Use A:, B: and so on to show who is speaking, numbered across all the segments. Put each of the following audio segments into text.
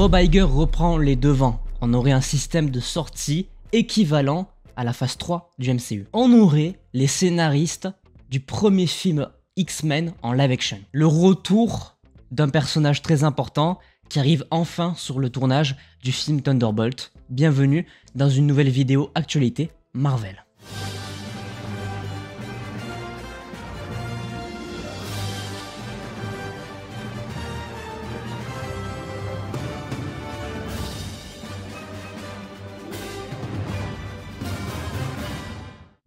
A: Rob Iger reprend les devants. On aurait un système de sortie équivalent à la phase 3 du MCU. On aurait les scénaristes du premier film X-Men en live action. Le retour d'un personnage très important qui arrive enfin sur le tournage du film Thunderbolt. Bienvenue dans une nouvelle vidéo actualité Marvel.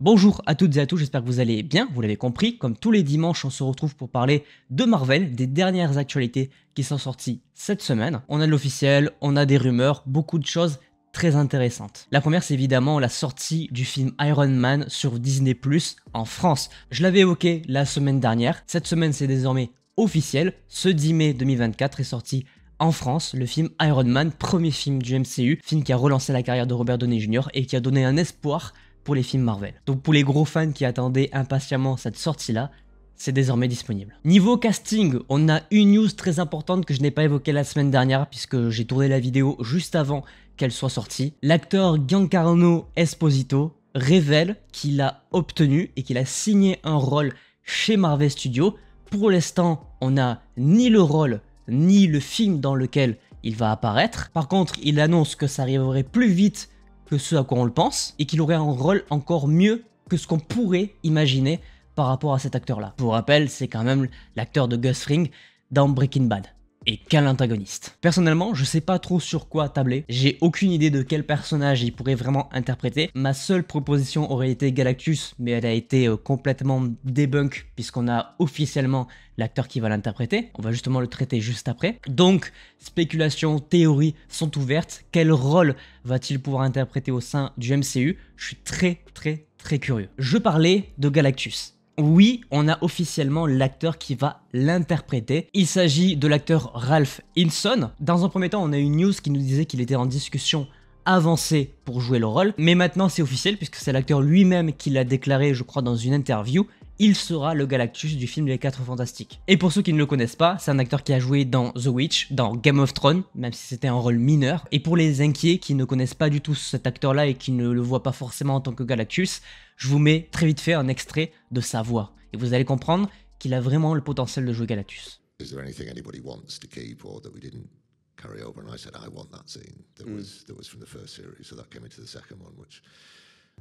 A: Bonjour à toutes et à tous, j'espère que vous allez bien, vous l'avez compris, comme tous les dimanches on se retrouve pour parler de Marvel, des dernières actualités qui sont sorties cette semaine. On a de l'officiel, on a des rumeurs, beaucoup de choses très intéressantes. La première c'est évidemment la sortie du film Iron Man sur Disney ⁇ Plus en France. Je l'avais évoqué la semaine dernière, cette semaine c'est désormais officiel, ce 10 mai 2024 est sorti en France, le film Iron Man, premier film du MCU, film qui a relancé la carrière de Robert Downey Jr. et qui a donné un espoir pour les films Marvel. Donc pour les gros fans qui attendaient impatiemment cette sortie-là, c'est désormais disponible. Niveau casting, on a une news très importante que je n'ai pas évoquée la semaine dernière puisque j'ai tourné la vidéo juste avant qu'elle soit sortie. L'acteur Giancarlo Esposito révèle qu'il a obtenu et qu'il a signé un rôle chez Marvel Studios. Pour l'instant, on n'a ni le rôle ni le film dans lequel il va apparaître. Par contre, il annonce que ça arriverait plus vite que ce à quoi on le pense et qu'il aurait un rôle encore mieux que ce qu'on pourrait imaginer par rapport à cet acteur-là. Pour rappel, c'est quand même l'acteur de Gus Fring dans Breaking Bad et quel antagoniste. Personnellement, je ne sais pas trop sur quoi tabler, j'ai aucune idée de quel personnage il pourrait vraiment interpréter. Ma seule proposition aurait été Galactus, mais elle a été euh, complètement débunk puisqu'on a officiellement l'acteur qui va l'interpréter. On va justement le traiter juste après. Donc, spéculations, théories sont ouvertes. Quel rôle va-t-il pouvoir interpréter au sein du MCU Je suis très très très curieux. Je parlais de Galactus. Oui, on a officiellement l'acteur qui va l'interpréter. Il s'agit de l'acteur Ralph Hinson. Dans un premier temps, on a une news qui nous disait qu'il était en discussion avancée pour jouer le rôle, mais maintenant c'est officiel puisque c'est l'acteur lui-même qui l'a déclaré, je crois, dans une interview, il sera le Galactus du film Les Quatre Fantastiques. Et pour ceux qui ne le connaissent pas, c'est un acteur qui a joué dans The Witch, dans Game of Thrones, même si c'était un rôle mineur. Et pour les inquiets qui ne connaissent pas du tout cet acteur-là et qui ne le voient pas forcément en tant que Galactus, je vous mets très vite fait un extrait de sa voix. Et vous allez comprendre qu'il a vraiment le potentiel de jouer Galactus. Is there anything anybody wants to keep or that we didn't carry over? And I said, I want that scene hmm. So that came into the second one, which...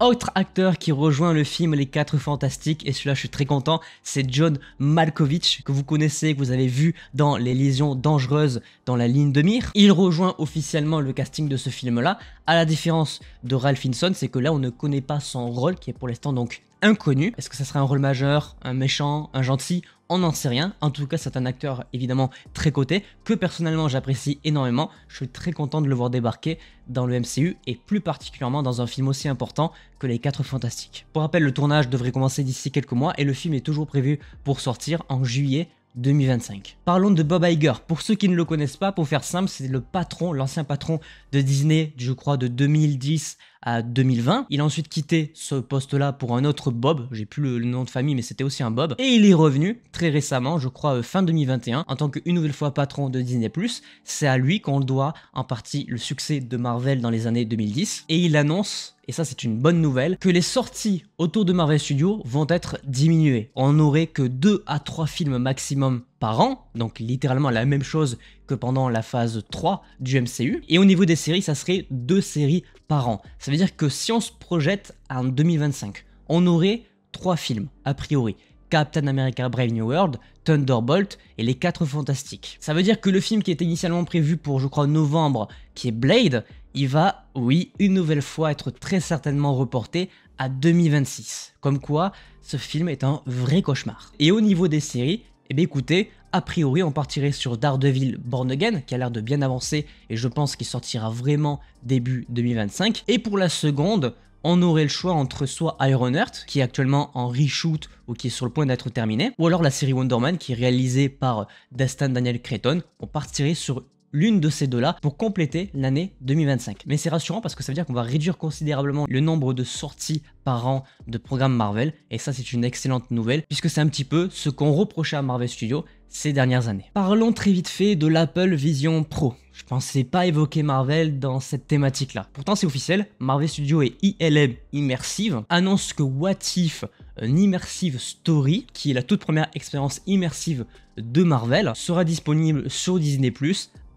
A: Autre acteur qui rejoint le film Les 4 Fantastiques, et celui-là je suis très content, c'est John Malkovich, que vous connaissez, que vous avez vu dans Les Lésions Dangereuses dans la ligne de mire. Il rejoint officiellement le casting de ce film-là, à la différence de Ralph Hinson, c'est que là on ne connaît pas son rôle, qui est pour l'instant donc inconnu. Est-ce que ça serait un rôle majeur, un méchant, un gentil on n'en sait rien. En tout cas, c'est un acteur évidemment très coté, que personnellement j'apprécie énormément. Je suis très content de le voir débarquer dans le MCU et plus particulièrement dans un film aussi important que Les 4 Fantastiques. Pour rappel, le tournage devrait commencer d'ici quelques mois et le film est toujours prévu pour sortir en juillet 2025. Parlons de Bob Iger. Pour ceux qui ne le connaissent pas, pour faire simple, c'est le patron, l'ancien patron de Disney, je crois, de 2010 à 2020. Il a ensuite quitté ce poste-là pour un autre Bob, j'ai plus le, nom de famille mais c'était aussi un Bob, et il est revenu très récemment, je crois euh, fin 2021, en tant qu'une nouvelle fois patron de Disney+. C'est à lui qu'on le doit en partie le succès de Marvel dans les années 2010, et il annonce et ça c'est une bonne nouvelle, que les sorties autour de Marvel Studios vont être diminuées. On n'aurait que 2 à 3 films maximum par an, donc littéralement la même chose que pendant la phase 3 du MCU. Et au niveau des séries, ça serait 2 séries par an. Ça veut dire que si on se projette en 2025, on aurait 3 films, a priori. Captain America Brave New World, Thunderbolt et les 4 Fantastiques. Ça veut dire que le film qui était initialement prévu pour je crois novembre, qui est Blade, il va, oui, une nouvelle fois être très certainement reporté à 2026. Comme quoi, ce film est un vrai cauchemar. Et au niveau des séries, eh bien écoutez, a priori on partirait sur Daredevil Born Again, qui a l'air de bien avancer et je pense qu'il sortira vraiment début 2025. Et pour la seconde, on aurait le choix entre soit Earth, qui est actuellement en reshoot ou qui est sur le point d'être terminé, ou alors la série Wonder Man, qui est réalisée par euh, Destin Daniel Creighton. On partirait sur l'une de ces deux-là pour compléter l'année 2025. Mais c'est rassurant parce que ça veut dire qu'on va réduire considérablement le nombre de sorties par an de programmes Marvel, et ça c'est une excellente nouvelle, puisque c'est un petit peu ce qu'on reprochait à Marvel Studios ces dernières années. Parlons très vite fait de l'Apple Vision Pro. Je pensais pas évoquer Marvel dans cette thématique-là. Pourtant, c'est officiel, Marvel Studios et ILM Immersive annoncent que What If, une Immersive Story, qui est la toute première expérience immersive de Marvel, sera disponible sur Disney+,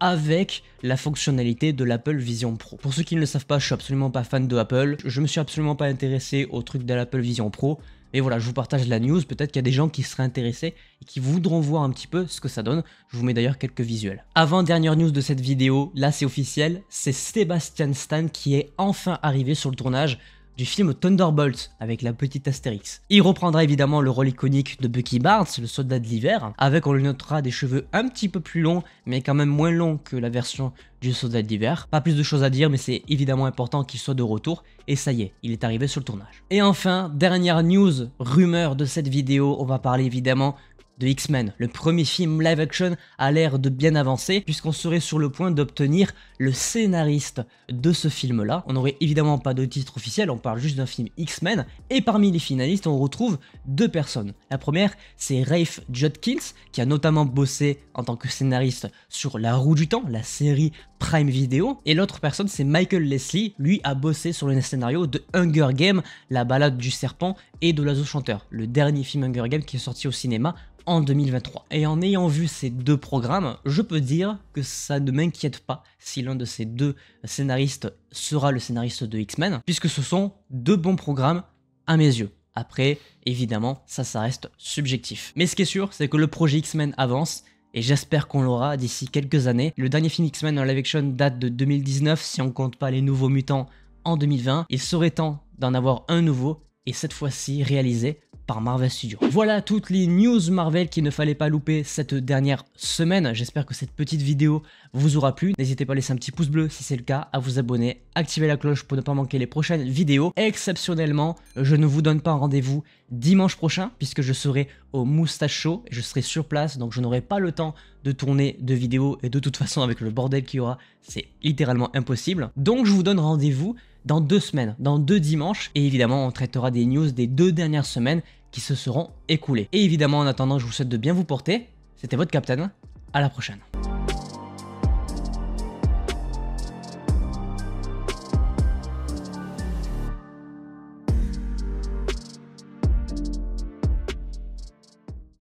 A: avec la fonctionnalité de l'Apple Vision Pro. Pour ceux qui ne le savent pas, je suis absolument pas fan de Apple, je me suis absolument pas intéressé au truc de l'Apple Vision Pro, mais voilà, je vous partage la news, peut-être qu'il y a des gens qui seraient intéressés et qui voudront voir un petit peu ce que ça donne. Je vous mets d'ailleurs quelques visuels. Avant dernière news de cette vidéo, là c'est officiel, c'est Sébastien Stan qui est enfin arrivé sur le tournage du film Thunderbolt avec la petite Astérix. Il reprendra évidemment le rôle iconique de Bucky Barnes, le soldat de l'hiver, avec on le notera des cheveux un petit peu plus longs, mais quand même moins longs que la version du soldat de l'hiver. Pas plus de choses à dire, mais c'est évidemment important qu'il soit de retour, et ça y est, il est arrivé sur le tournage. Et enfin, dernière news, rumeur de cette vidéo, on va parler évidemment de X-Men. Le premier film live action a l'air de bien avancer puisqu'on serait sur le point d'obtenir le scénariste de ce film là. On n'aurait évidemment pas de titre officiel, on parle juste d'un film X-Men et parmi les finalistes on retrouve deux personnes. La première c'est Rafe Judkins qui a notamment bossé en tant que scénariste sur La Roue du Temps, la série Prime Video et l'autre personne c'est Michael Leslie, lui a bossé sur le scénario de Hunger Game, La Balade du Serpent et de l'Oiseau Chanteur, le dernier film Hunger Game qui est sorti au cinéma en 2023. Et en ayant vu ces deux programmes, je peux dire que ça ne m'inquiète pas si l'un de ces deux scénaristes sera le scénariste de X-Men, puisque ce sont deux bons programmes à mes yeux. Après, évidemment, ça, ça reste subjectif. Mais ce qui est sûr, c'est que le projet X-Men avance et j'espère qu'on l'aura d'ici quelques années. Le dernier film X-Men dans live action date de 2019, si on compte pas les nouveaux mutants en 2020. Il serait temps d'en avoir un nouveau, et cette fois-ci réalisé par Marvel Studio Voilà toutes les news Marvel qu'il ne fallait pas louper cette dernière semaine. J'espère que cette petite vidéo vous aura plu. N'hésitez pas à laisser un petit pouce bleu si c'est le cas, à vous abonner, activer la cloche pour ne pas manquer les prochaines vidéos. Exceptionnellement, je ne vous donne pas rendez-vous dimanche prochain puisque je serai au Moustache Show, je serai sur place donc je n'aurai pas le temps de tourner de vidéos et de toute façon avec le bordel qu'il y aura, c'est littéralement impossible. Donc je vous donne rendez-vous dans deux semaines, dans deux dimanches. Et évidemment, on traitera des news des deux dernières semaines qui se seront écoulées. Et évidemment, en attendant, je vous souhaite de bien vous porter. C'était votre Captain. À la prochaine.